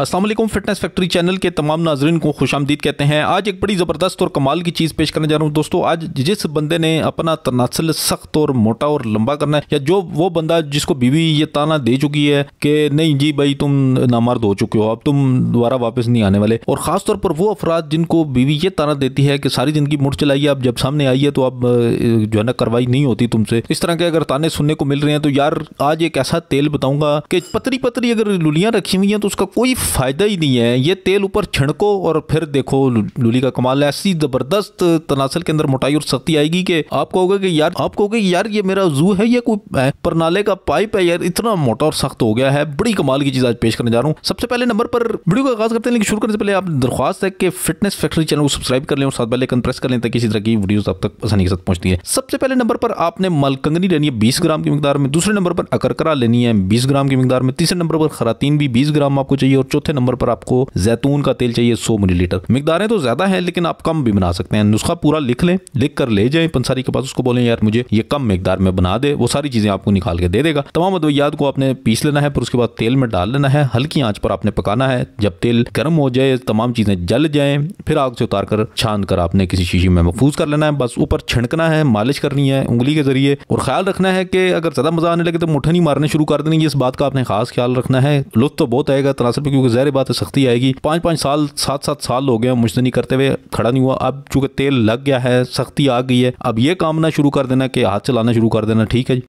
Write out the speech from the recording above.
Aslam fitness Factory channel के तमाम नाजरन को खुश आमदीद कहते हैं आज एक बड़ी ज़बरदस्त और कमाल की चीज़ पेश करने जा रहा हूँ दोस्तों आज जिस बंदे ने अपना तनासल सख्त और मोटा और लंबा करना है या जो वो बंदा जिसको बीवी ये ताना दे चुकी है कि नहीं जी भाई तुम नामर्द हो चुके हो अब तुम दोबारा वापस नहीं आने वाले और ख़ासतौर पर वो अफराद जिनको बीवी ये ताना देती है कि सारी ज़िंदगी मुड़ चलाइए अब जब सामने आई है तो अब जो है ना कार्रवाई नहीं होती तुमसे इस तरह के अगर ताने सुनने को मिल रहे हैं तो यार आज एक ऐसा तेल बताऊँगा कि पतरी पतरी अगर लुलियाँ रखी हुई हैं तो उसका कोई फ़ायदा ही नहीं है ये तेल ऊपर छिड़को और फिर देखो लूली का कमाल ऐसी ज़बरदस्त तनासल के अंदर मोटाई और सख्ती आएगी कि आप कहोगे कि यार आप कहोगे यार ये मेरा जू है ये कोई परनाले का पाइप है यार इतना मोटा और सख्त हो गया है बड़ी कमाल की चीज़ आज पेश करने जा रहा हूँ सबसे पहले नंबर पर वीडियो का आगाज़ करते हैं लेकिन शुरू करने से पहले आप दरख्वास्त है कि फिटनेस फैक्ट्री चैनल को सब्सक्राइब कर लें और साथ बेल आइकन प्रेस कर लें ताकि किसी तरह की वीडियोस आप तक आसानी के साथ पहुँचती है सबसे पहले नंबर पर आपने मलकंगनी लेनी है बीस ग्राम की मकदार में दूसरे नंबर पर अकरकरा लेनी है बीस ग्राम की मकदार में तीसरे नंबर पर खरातीन भी बीस ग्राम आपको चाहिए और चौथे नंबर पर आपको जैतून का तेल चाहिए सौ मिलीलीटर मिकदारें तो ज्यादा है लेकिन आप कम भी बना सकते हैं नुस्खा पूरा लिख लें लिख कर ले जाए पंसारी के पास उसको बोले यार मुझे ये कम मकदार में बना दे वो सारी चीजें आपको निकाल के दे देगा तमाम अद्वियात को आपने पीस लेना है फिर उसके बाद तेल में डाल लेना है हल्की आंच पर आपने पकाना है जब तेल गर्म हो जाए तमाम चीजें जल जाए फिर आग से उतार कर छान कर आपने किसी शीशी में महफूज कर लेना है बस ऊपर छिड़कना है मालिश करनी है उंगली के जरिए और ख्याल रखना है कि अगर ज्यादा मजा आने लगे तो मुठनी मारने शुरू कर देनी इस बात का आपने खास ख्याल रखना है लुत्फ तो बहुत आएगा तनासर पे क्योंकि क्योंकि जहर बात सख्ती आएगी पाँच पाँच साल सात सात साल हो गए मुश्तनी करते हुए खड़ा नहीं हुआ अब चूंकि तेल लग गया है सख्ती आ गई है अब ये काम ना शुरू कर देना कि हाथ चलाना शुरू कर देना ठीक है